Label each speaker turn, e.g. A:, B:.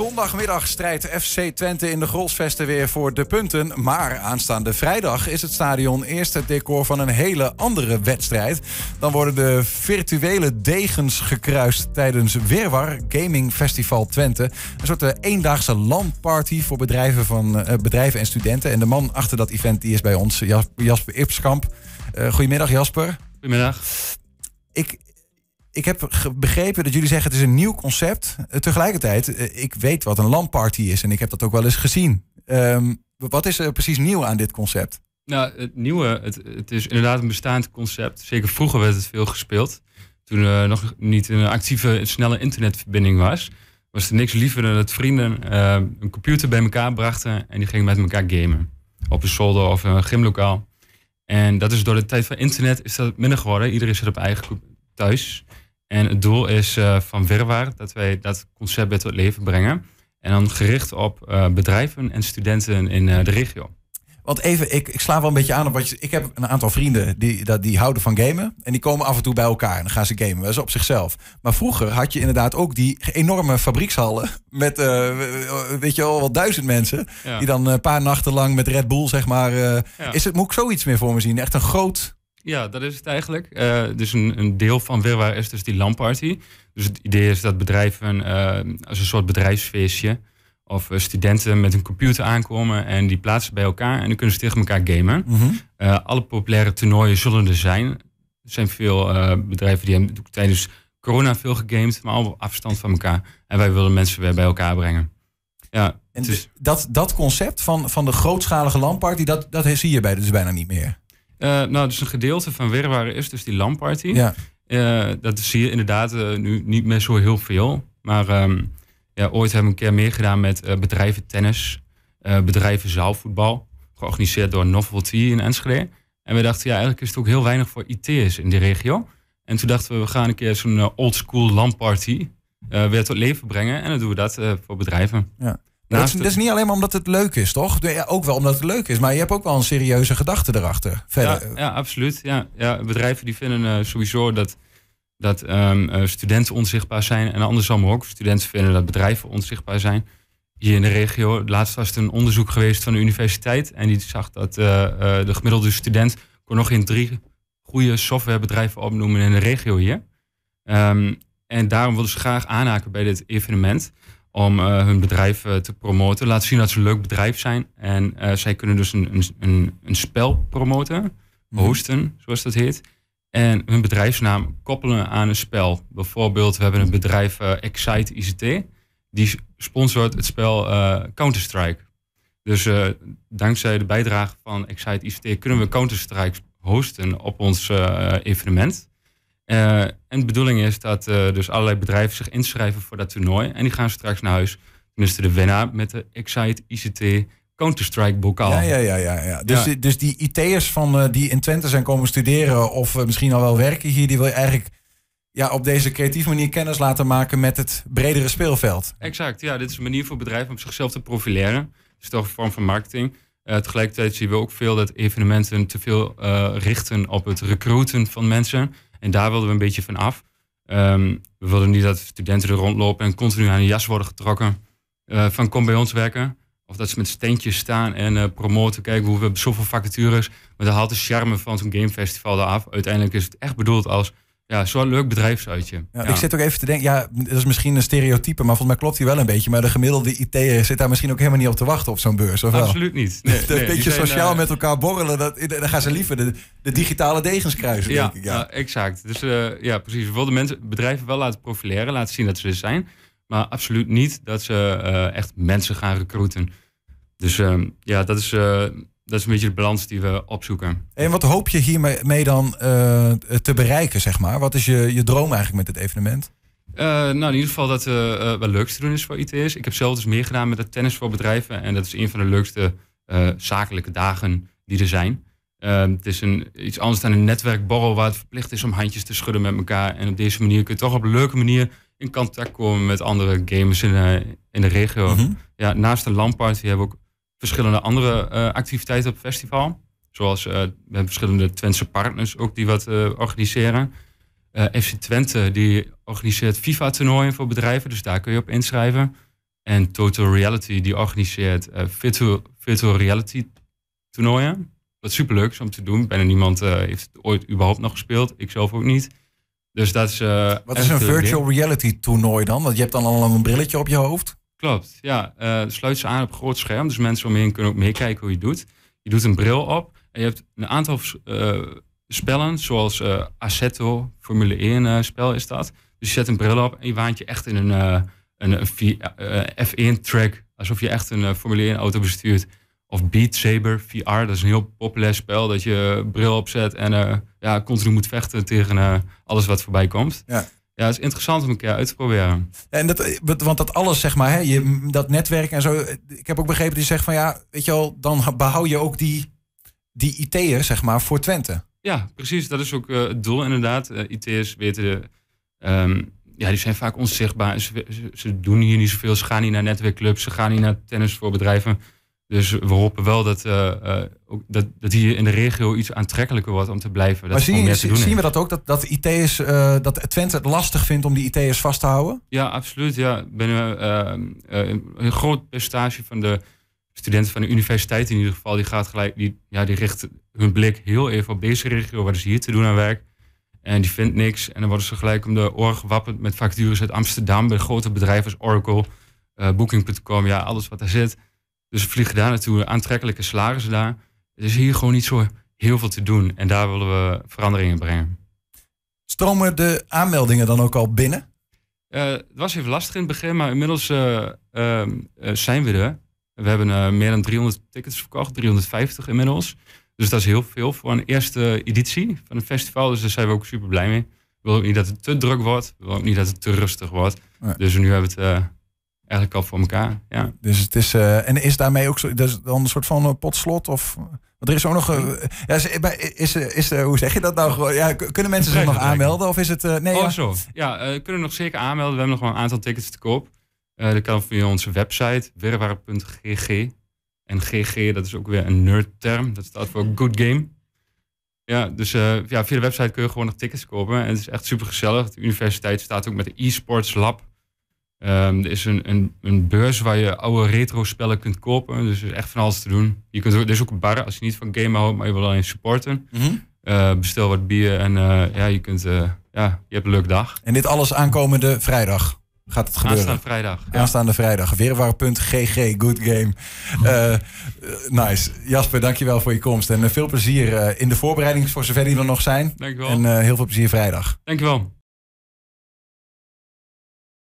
A: Zondagmiddag strijdt FC Twente in de Grolsvesten weer voor de punten. Maar aanstaande vrijdag is het stadion eerst het decor van een hele andere wedstrijd. Dan worden de virtuele degens gekruist tijdens Weerwar Gaming Festival Twente. Een soort eh, eendaagse landparty voor bedrijven, van, eh, bedrijven en studenten. En de man achter dat event die is bij ons, Jasper Ipskamp. Eh, goedemiddag Jasper. Goedemiddag. Ik, ik heb begrepen dat jullie zeggen het is een nieuw concept. Eh, tegelijkertijd, eh, ik weet wat een lampparty is en ik heb dat ook wel eens gezien. Ehm, wat is er precies nieuw aan dit concept?
B: Nou, het nieuwe, het, het, is inderdaad een bestaand concept. Zeker vroeger werd het veel gespeeld. Toen er eh, nog niet een actieve, snelle internetverbinding was, was er niks liever dan dat vrienden een computer bij elkaar brachten en die gingen met elkaar gamen. Op een zolder of een gymlokaal. En dat is door de tijd van internet is dat minder geworden. Iedereen zit op eigen thuis. En het doel is eh, van Wirwar dat wij dat concept weer tot leven brengen. En dan gericht op eh, bedrijven en studenten in eh, de regio.
A: Want even, ik, ik, sla wel een beetje aan op wat je. Ik heb een aantal vrienden die, dat, die houden van gamen. En die komen af en toe bij elkaar en dan gaan ze gamen. Dat is op zichzelf. Maar vroeger had je inderdaad ook die enorme fabriekshallen. Met, weet je wel, duizend mensen. Die dan een paar nachten lang met Red Bull, zeg maar. Is het, moet ik zoiets meer voor me zien? Echt een groot
B: ja, dat is het eigenlijk. Eh, dus een, een, deel van Wilwaar is dus die lan Dus het idee is dat bedrijven eh, als een soort bedrijfsfeestje of eh, studenten met een computer aankomen en die plaatsen bij elkaar en dan kunnen ze tegen elkaar gamen. Mhm. alle populaire toernooien zullen er zijn. Er zijn veel bedrijven die hebben tijdens corona veel gegamed, maar al afstand van elkaar. En wij willen mensen weer bij elkaar brengen. Ja, en dus
A: dat, dat concept van, van de grootschalige lan dat, dat zie je bij, dus bijna niet meer.
B: Eh, nou, dus een gedeelte van Werwaren is dus die LAN-party. Ja. Eh, dat zie je inderdaad eh, nu niet meer zo heel veel. Maar ehm, ja, ooit hebben we een keer meer gedaan met bedrijven tennis, bedrijven zaalvoetbal. Georganiseerd door Novelty in Enschede. En we dachten, ja, eigenlijk is het ook heel weinig voor IT'ers in die regio. En toen dachten we, we gaan een keer zo'n old school party weer tot leven brengen. En dan doen we dat voor bedrijven. Ja. Het is,
A: niet alleen maar omdat het leuk is, toch? Ja, ook wel omdat het leuk is, maar je hebt ook wel een serieuze gedachte erachter. Ja,
B: ja absoluut. Ja, ja, bedrijven die vinden eh, sowieso dat, dat ehm, eh, studenten onzichtbaar zijn. En andersom ook. Studenten vinden dat bedrijven onzichtbaar zijn. Hier in de regio, laatst was er een onderzoek geweest van de universiteit. En die zag dat eh, de gemiddelde student kon nog in drie goede softwarebedrijven opnoemen in de regio hier. Ehm, en daarom wilden ze graag aanhaken bij dit evenement om eh, hun bedrijf eh, te promoten. Laten zien dat ze een leuk bedrijf zijn. En eh, zij kunnen dus een, een, een, spel promoten, mhm. hosten, zoals dat heet. En hun bedrijfsnaam koppelen aan een spel. Bijvoorbeeld, we hebben een bedrijf Excite ICT. Die sponsort het spel Counter-Strike. Dus dankzij de bijdrage van Excite ICT kunnen we Counter-Strike hosten op ons evenement. Eh, en de bedoeling is dat eh, dus allerlei bedrijven zich inschrijven voor dat toernooi. En die gaan straks naar huis. Tenminste, de winnaar met de Excite ICT Counter-Strike bokaal. Ja, ja, ja, ja, ja. Dus,
A: dus die IT'ers van eh, die in Twente zijn komen studeren of misschien al wel werken hier, die wil je eigenlijk ja, op deze creatieve manier kennis laten maken met het bredere speelveld.
B: Exact, ja, dit is een manier voor bedrijven om zichzelf te profileren. Is toch een vorm van marketing. tegelijkertijd zien we ook veel dat evenementen te veel richten op het recruiten van mensen. En daar wilden we een beetje van af. Ehm, we wilden niet dat studenten er rondlopen en continu aan de jas worden getrokken. Eh, van kom bij ons werken. Of dat ze met steentjes staan en uh, promoten. kijken hoe we hebben zoveel vacatures. Maar dat haalt de charme van zo'n gamefestival eraf. Uiteindelijk is het echt bedoeld als ja, zo'n leuk bedrijfsuitje. Ja, Ik zit
A: ook even te denken, ja, dat is misschien een stereotype, maar volgens mij klopt die wel een beetje. Maar de gemiddelde IT'er zit daar misschien ook helemaal niet op te wachten op zo'n beurs, of Absoluut niet. een beetje sociaal eh, met elkaar borrelen, dat, eh, dan gaan ze liever de, digitale degens kruisen, ja, denk ik. Ja, exact. Dus eh, ja,
B: precies. We wilden mensen, bedrijven wel laten profileren, laten zien dat ze er zijn. Maar absoluut niet dat ze echt mensen gaan recruiten. Dus ehm, ja, dat is dat is een beetje de balans die we opzoeken.
A: En wat hoop je hiermee dan eh, te bereiken, zeg maar? Wat is je, je droom eigenlijk met dit evenement?
B: Eh, nou, in ieder geval dat uh, eh, wel leukste te doen is voor ITS. Ik heb zelf dus meer gedaan met het tennis voor bedrijven. En dat is een van de leukste zakelijke dagen die er zijn. Ehm, het is een, iets anders dan een netwerkborrel waar het verplicht is om handjes te schudden met elkaar. En op deze manier kun je toch op een leuke manier in contact komen met andere gamers in, in de regio. Mhm. ja, naast de Lampard, heb hebben ook verschillende andere eh, activiteiten op het festival. Zoals eh, we hebben verschillende Twentse partners ook die wat eh, organiseren. FC Twente die organiseert FIFA-toernooien voor bedrijven, dus daar kun je op inschrijven. En Total Reality die organiseert virtual, virtual reality toernooien. Wat superleuk is om te doen. Bijna niemand heeft het ooit überhaupt nog gespeeld. Ik zelf ook niet. Dus dat is. Wat is een virtual
A: reality toernooi dan? Want je hebt dan al een brilletje op je hoofd.
B: Klopt, ja. Eh, sluit ze aan op groot scherm, dus mensen om je heen kunnen ook meekijken hoe je het doet. Je doet een bril op en je hebt een aantal eh, spellen, zoals uh, Assetto, Formule 1 spel is dat. Dus je zet een bril op en je waant je echt in een, een F1-track, alsof je echt een Formule 1-auto bestuurt. Of Beat Saber VR, dat is een heel populair spel dat je bril opzet en ja, continu moet vechten tegen alles wat voorbij komt. Ja ja, het is interessant om een keer uit te proberen.
A: En dat, want dat alles, zeg maar, hè, je, dat netwerk en zo. Ik heb ook begrepen die zegt van ja, weet je wel, dan behoud je ook die, die IT'er, zeg maar, voor Twente.
B: Ja, precies. Dat is ook eh, het doel inderdaad. Uh, eh, IT'ers weten, de, ehm, ja, die zijn vaak onzichtbaar. Ze, ze, doen hier niet zoveel. Ze gaan niet naar netwerkclubs, ze gaan niet naar tennis voor bedrijven. Dus we hopen wel dat, uh, dat, dat hier in de regio iets aantrekkelijker wordt om te blijven. Dat maar meer te doen zien we
A: dat ook? Dat, dat, IT's, uh, eh, dat Twente het lastig vindt om die IT'ers vast te houden?
B: Ja, absoluut. Ja. een groot percentage van de studenten van de universiteit in ieder geval, die, gaat gelijk, die, ja, die richt hun blik heel even op deze regio, waar ze hier te doen aan werk. En die vindt niks. En dan worden ze gelijk om de oren gewapperd met facturen uit Amsterdam, bij grote bedrijven als Oracle, Booking.com, ja, alles wat daar zit. Dus we vliegen daar naartoe, aantrekkelijke salarissen daar. Het is hier gewoon niet zo heel veel te doen. En daar willen we veranderingen brengen.
A: Stromen de aanmeldingen dan ook al binnen?
B: Eh, het was even lastig in het begin, maar inmiddels eh, ehm, eh, zijn we er. We hebben meer dan 300 tickets verkocht, 350 inmiddels. Dus dat is heel veel voor een eerste editie van een festival. Dus daar zijn we ook super blij mee. We willen ook niet dat het te druk wordt. We willen ook niet dat het te rustig wordt. Dus nu hebben we het eigenlijk al voor elkaar.
A: Ja. Dus het is, eh, en is daarmee ook zo, dus dan een soort van eh, potslot? Of, want er is ook nog. Eh, ja, is, is, is, hoe zeg je dat nou Ja, kunnen mensen zich nog aanmelden? Of is het. nee, oh, ja. zo.
B: Ja, kunnen nog zeker aanmelden. We hebben nog wel een aantal tickets te koop. dat kan via onze website wirwar.gg. En GG, dat is ook weer een nerdterm. Dat staat voor Good Game. Ja, dus ja, via de website kun je gewoon nog tickets kopen. En het is echt super gezellig. De universiteit staat ook met de e-sports lab. Ehm, er is een, een, een, beurs waar je oude retro spellen kunt kopen. Dus er is echt van alles te doen. Je kunt, er is ook een bar als je niet van game houdt, maar je wil alleen supporten. Mhm. Eh, bestel wat bier en eh, ja, je, kunt, eh, ja, je hebt een leuke dag.
A: En dit alles aankomende vrijdag gaat het gebeuren. Aanstaande vrijdag. Ja. Aanstaande vrijdag. Weerwaar.gg, good game. nice. Jasper, dankjewel voor je komst. En veel plezier in de voorbereidingen voor zover die er nog zijn. Dankjewel. En heel veel plezier vrijdag. Dankjewel.